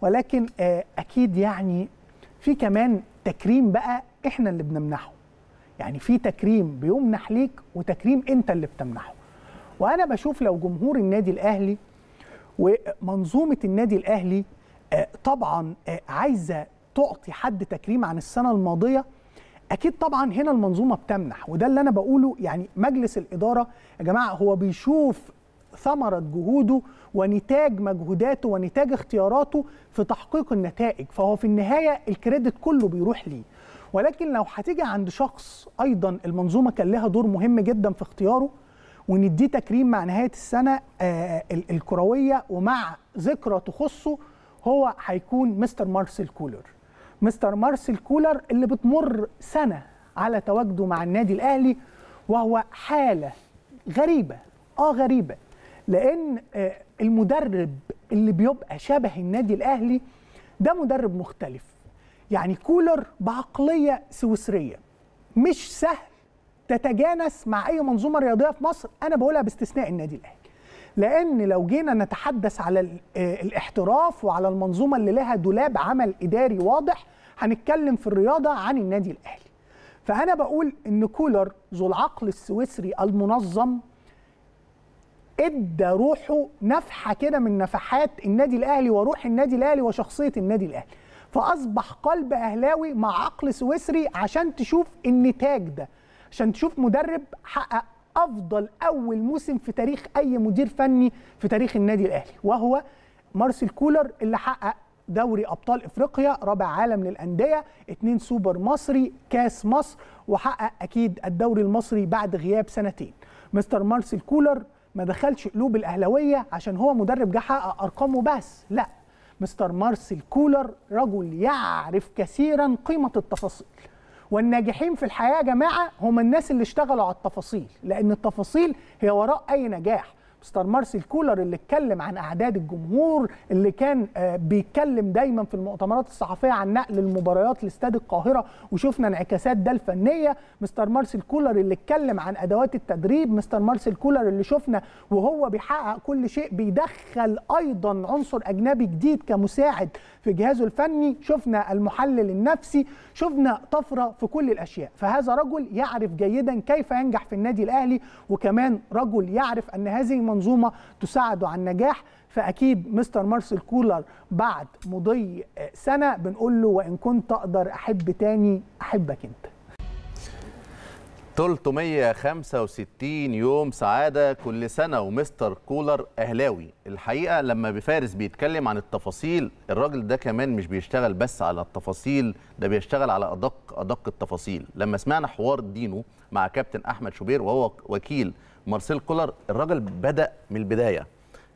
ولكن آه، اكيد يعني في كمان تكريم بقى احنا اللي بنمنحه يعني في تكريم بيمنح ليك وتكريم انت اللي بتمنحه وانا بشوف لو جمهور النادي الاهلي ومنظومه النادي الاهلي آه، طبعا آه، عايزه تعطي حد تكريم عن السنه الماضيه اكيد طبعا هنا المنظومه بتمنح وده اللي انا بقوله يعني مجلس الاداره يا جماعه هو بيشوف ثمرة جهوده ونتاج مجهوداته ونتاج اختياراته في تحقيق النتائج فهو في النهاية الكريدت كله بيروح ليه ولكن لو هتيجي عند شخص أيضا المنظومة كان لها دور مهم جدا في اختياره ونديه تكريم مع نهاية السنة آه، الكروية ومع ذكرى تخصه هو هيكون مستر مارسيل كولر مستر مارسيل كولر اللي بتمر سنة على تواجده مع النادي الأهلي وهو حالة غريبة آه غريبة لان آه، المدرب اللي بيبقى شبه النادي الاهلي ده مدرب مختلف يعني كولر بعقليه سويسريه مش سهل تتجانس مع اي منظومه رياضيه في مصر انا بقولها باستثناء النادي الاهلي لان لو جينا نتحدث على آه، الاحتراف وعلى المنظومه اللي لها دولاب عمل اداري واضح هنتكلم في الرياضه عن النادي الاهلي فانا بقول ان كولر ذو العقل السويسري المنظم ادى روحه نفحه كده من نفحات النادي الاهلي وروح النادي الاهلي وشخصيه النادي الاهلي فاصبح قلب اهلاوي مع عقل سويسري عشان تشوف النتاج ده عشان تشوف مدرب حقق افضل اول موسم في تاريخ اي مدير فني في تاريخ النادي الاهلي وهو مارسيل كولر اللي حقق دوري ابطال افريقيا رابع عالم للانديه اتنين سوبر مصري كاس مصر وحقق اكيد الدوري المصري بعد غياب سنتين مستر مارسيل كولر ما دخلش قلوب الاهلاويه عشان هو مدرب جه حقق ارقامه بس لا مستر مارسيل كولر رجل يعرف كثيرا قيمه التفاصيل والناجحين في الحياه يا جماعه هم الناس اللي اشتغلوا على التفاصيل لان التفاصيل هي وراء اي نجاح مستر مارسيل كولر اللي اتكلم عن اعداد الجمهور اللي كان آه، بيتكلم دايما في المؤتمرات الصحفيه عن نقل المباريات لاستاد القاهره وشفنا انعكاسات ده الفنيه مستر مارسيل كولر اللي اتكلم عن ادوات التدريب مستر مارسيل كولر اللي شفنا وهو بيحقق كل شيء بيدخل ايضا عنصر اجنبي جديد كمساعد في جهازه الفني شفنا المحلل النفسي شفنا طفره في كل الاشياء فهذا رجل يعرف جيدا كيف ينجح في النادي الاهلي وكمان رجل يعرف ان هذه منظومه تساعده على النجاح فاكيد مستر مارسيل كولر بعد مضي سنه بنقول له وان كنت اقدر احب تاني احبك انت 365 يوم سعادة كل سنة ومستر كولر أهلاوي الحقيقة لما بفارس بيتكلم عن التفاصيل الراجل ده كمان مش بيشتغل بس على التفاصيل ده بيشتغل على أدق أدق التفاصيل لما سمعنا حوار دينو مع كابتن أحمد شوبير وهو وكيل مارسيل كولر الراجل بدأ من البداية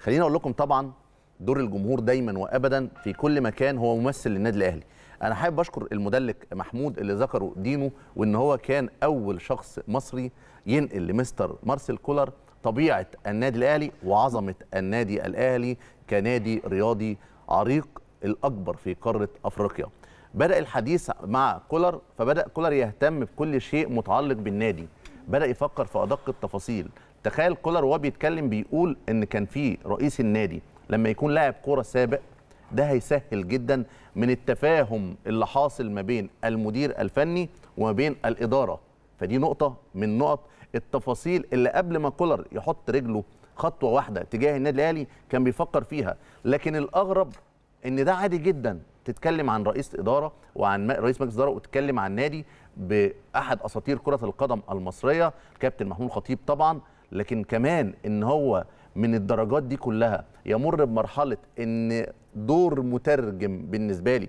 خليني أقول لكم طبعا دور الجمهور دايما وأبدا في كل مكان هو ممثل للنادي الأهلي انا حابب اشكر المدلك محمود اللي ذكره دينو وان هو كان اول شخص مصري ينقل لمستر مارسيل كولر طبيعه النادي الاهلي وعظمه النادي الاهلي كنادي رياضي عريق الاكبر في قاره افريقيا بدا الحديث مع كولر فبدا كولر يهتم بكل شيء متعلق بالنادي بدا يفكر في ادق التفاصيل تخيل كولر وهو بيتكلم بيقول ان كان في رئيس النادي لما يكون لاعب كوره سابق ده هيسهل جدا من التفاهم اللي حاصل ما بين المدير الفني وما بين الإدارة فدي نقطة من نقط التفاصيل اللي قبل ما كولر يحط رجله خطوة واحدة تجاه النادي الأهلي كان بيفكر فيها لكن الأغرب إن ده عادي جدا تتكلم عن رئيس إدارة وعن رئيس مجلس إدارة وتتكلم عن نادي بأحد أساطير كرة القدم المصرية كابتن محمود خطيب طبعا لكن كمان إن هو من الدرجات دي كلها يمر بمرحلة إن دور مترجم بالنسبه لي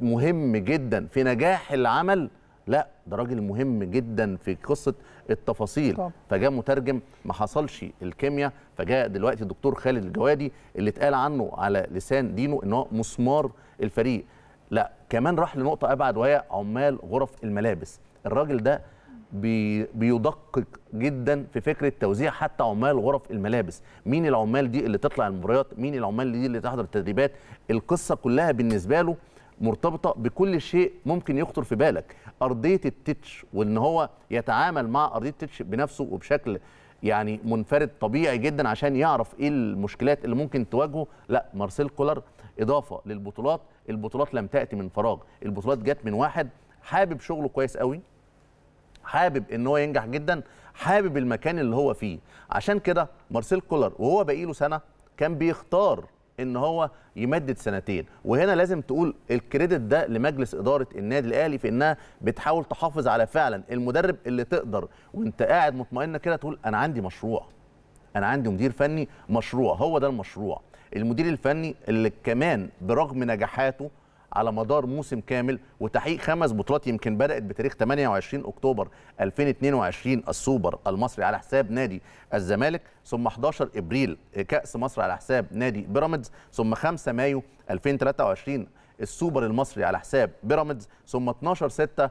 مهم جدا في نجاح العمل لا ده راجل مهم جدا في قصه التفاصيل طب. فجاء مترجم ما حصلش الكيمياء فجاء دلوقتي الدكتور خالد الجوادي اللي اتقال عنه على لسان دينه ان هو مسمار الفريق لا كمان راح لنقطه ابعد وهي عمال غرف الملابس الراجل ده بي بيدقق جدا في فكره توزيع حتى عمال غرف الملابس مين العمال دي اللي تطلع المباريات مين العمال دي اللي تحضر التدريبات القصه كلها بالنسبه له مرتبطه بكل شيء ممكن يخطر في بالك ارضيه التتش وان هو يتعامل مع ارضيه التتش بنفسه وبشكل يعني منفرد طبيعي جدا عشان يعرف ايه المشكلات اللي ممكن تواجهه لا مارسيل كولر اضافه للبطولات البطولات لم تاتي من فراغ البطولات جت من واحد حابب شغله كويس قوي حابب ان هو ينجح جدا حابب المكان اللي هو فيه عشان كده مارسيل كولر وهو باقي له سنه كان بيختار ان هو يمدد سنتين وهنا لازم تقول الكريدت ده لمجلس اداره النادي الاهلي في انها بتحاول تحافظ على فعلا المدرب اللي تقدر وانت قاعد مطمئنه كده تقول انا عندي مشروع انا عندي مدير فني مشروع هو ده المشروع المدير الفني اللي كمان برغم نجاحاته على مدار موسم كامل وتحقيق خمس بطولات يمكن بدات بتاريخ 28 اكتوبر 2022 السوبر المصري على حساب نادي الزمالك ثم 11 ابريل كاس مصر على حساب نادي بيراميدز ثم 5 مايو 2023 السوبر المصري على حساب بيراميدز ثم 12 6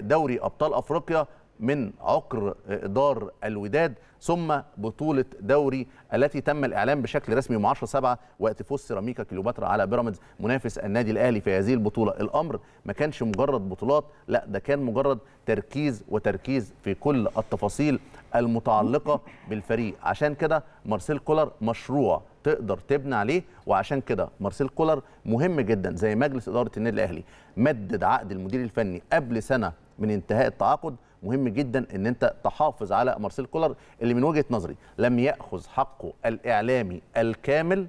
دوري ابطال افريقيا من عقر دار الوداد ثم بطولة دوري التي تم الإعلان بشكل رسمي يوم 10 7 وقت فوز سيراميكا كليوباترا على بيراميدز منافس النادي الأهلي في هذه البطولة الأمر ما كانش مجرد بطولات لا ده كان مجرد تركيز وتركيز في كل التفاصيل المتعلقة بالفريق عشان كده مارسيل كولر مشروع تقدر تبني عليه وعشان كده مارسيل كولر مهم جدا زي مجلس إدارة النادي الأهلي مدد عقد المدير الفني قبل سنة من انتهاء التعاقد مهم جدا ان انت تحافظ على مارسيل كولر اللي من وجهه نظري لم ياخذ حقه الاعلامي الكامل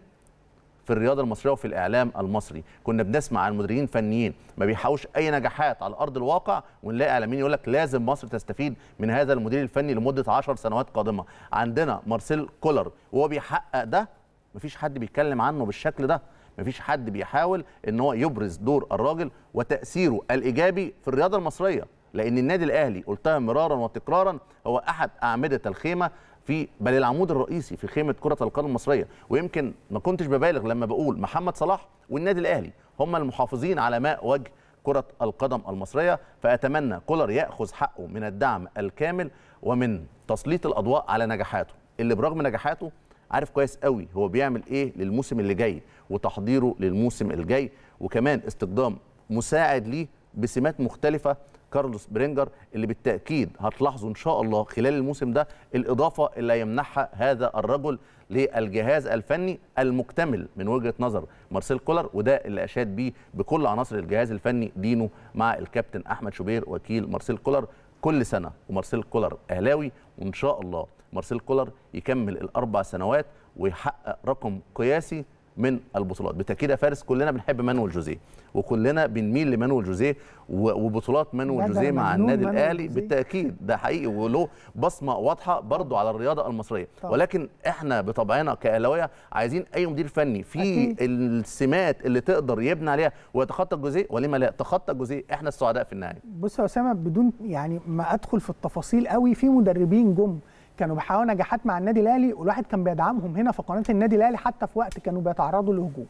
في الرياضه المصريه وفي الاعلام المصري كنا بنسمع عن مدربين فنيين ما بيحاوش اي نجاحات على ارض الواقع ونلاقي اعلاميين يقول لك لازم مصر تستفيد من هذا المدير الفني لمده 10 سنوات قادمه عندنا مارسيل كولر وهو بيحقق ده مفيش حد بيتكلم عنه بالشكل ده مفيش حد بيحاول ان هو يبرز دور الراجل وتاثيره الايجابي في الرياضه المصريه لان النادي الاهلي قلتها مرارا وتكرارا هو احد اعمده الخيمه في بل العمود الرئيسي في خيمه كره القدم المصريه ويمكن ما كنتش ببالغ لما بقول محمد صلاح والنادي الاهلي هم المحافظين على ماء وجه كره القدم المصريه فاتمنى كولر ياخذ حقه من الدعم الكامل ومن تسليط الاضواء على نجاحاته اللي برغم نجاحاته عارف كويس قوي هو بيعمل ايه للموسم اللي جاي وتحضيره للموسم الجاي وكمان استقدام مساعد ليه بسمات مختلفه كارلوس برينجر اللي بالتاكيد هتلاحظوا ان شاء الله خلال الموسم ده الاضافه اللي يمنحها هذا الرجل للجهاز الفني المكتمل من وجهه نظر مارسيل كولر وده اللي اشاد بيه بكل عناصر الجهاز الفني دينه مع الكابتن احمد شوبير وكيل مارسيل كولر كل سنه ومارسيل كولر اهلاوي وان شاء الله مارسيل كولر يكمل الاربع سنوات ويحقق رقم قياسي من البطولات بالتاكيد يا فارس كلنا بنحب مانويل جوزيه وكلنا بنميل لمانويل جوزيه وبطولات مانويل جوزيه مع النادي الاهلي بالتاكيد ده حقيقي وله بصمه واضحه برضه على الرياضه المصريه طبعا. ولكن احنا بطبعنا كاهلاويه عايزين اي مدير فني في السمات اللي تقدر يبني عليها ويتخطى الجزئيه ولما لا تخطى الجزئيه احنا السعداء في النهايه بص يا اسامه بدون يعني ما ادخل في التفاصيل قوي في مدربين جم كانوا بيحققوا نجاحات مع النادي الاهلي والواحد كان بيدعمهم هنا في قناه النادي الاهلي حتى في وقت كانوا بيتعرضوا لهجوم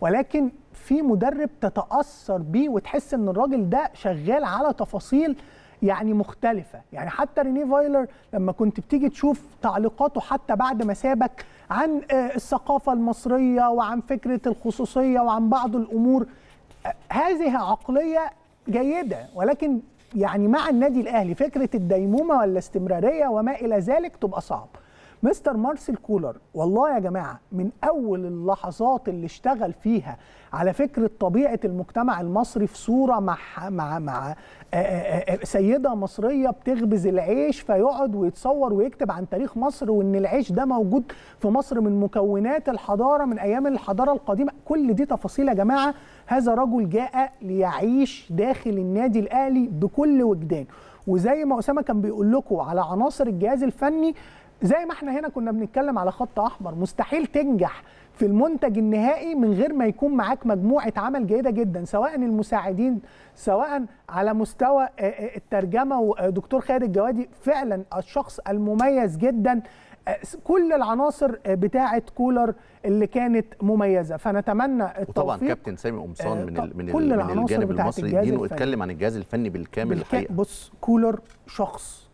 ولكن في مدرب تتاثر بيه وتحس ان الراجل ده شغال على تفاصيل يعني مختلفة يعني حتى ريني فايلر لما كنت بتيجي تشوف تعليقاته حتى بعد ما سابك عن آه، الثقافة المصرية وعن فكرة الخصوصية وعن بعض الأمور آه، هذه عقلية جيدة ولكن يعني مع النادي الاهلي فكره الديمومه والاستمراريه وما الى ذلك تبقى صعب مستر مارسيل كولر والله يا جماعه من اول اللحظات اللي اشتغل فيها على فكره طبيعه المجتمع المصري في صوره مع مع مع آه، آه، آه، سيده مصريه بتخبز العيش فيقعد ويتصور ويكتب عن تاريخ مصر وان العيش ده موجود في مصر من مكونات الحضاره من ايام الحضاره القديمه كل دي تفاصيل يا جماعه هذا رجل جاء ليعيش داخل النادي الاهلي بكل وجدان وزي ما اسامه كان بيقول لكم على عناصر الجهاز الفني زي ما احنا هنا كنا بنتكلم على خط احمر مستحيل تنجح في المنتج النهائي من غير ما يكون معاك مجموعه عمل جيده جدا سواء المساعدين سواء على مستوى الترجمه ودكتور خالد الجوادي فعلا الشخص المميز جدا كل العناصر بتاعه كولر اللي كانت مميزه فنتمنى التوفيق وطبعا كابتن سامي قمصان آه، من من, الجانب المصري اديله اتكلم عن الجهاز الفني بالكامل الحقيقه بص كولر شخص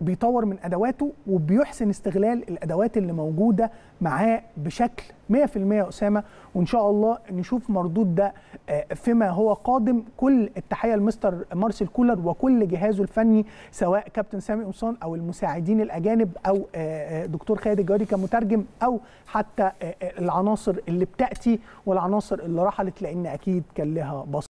بيطور من ادواته وبيحسن استغلال الادوات اللي موجوده معاه بشكل 100% يا اسامه وان شاء الله نشوف مردود ده آه، فيما هو قادم كل التحيه لمستر مارسيل كولر وكل جهازه الفني سواء كابتن سامي قمصان او المساعدين الاجانب او آه، آه، دكتور خالد الجواري كمترجم او حتى العناصر اللي بتاتي والعناصر اللي رحلت لان اكيد كان لها بصر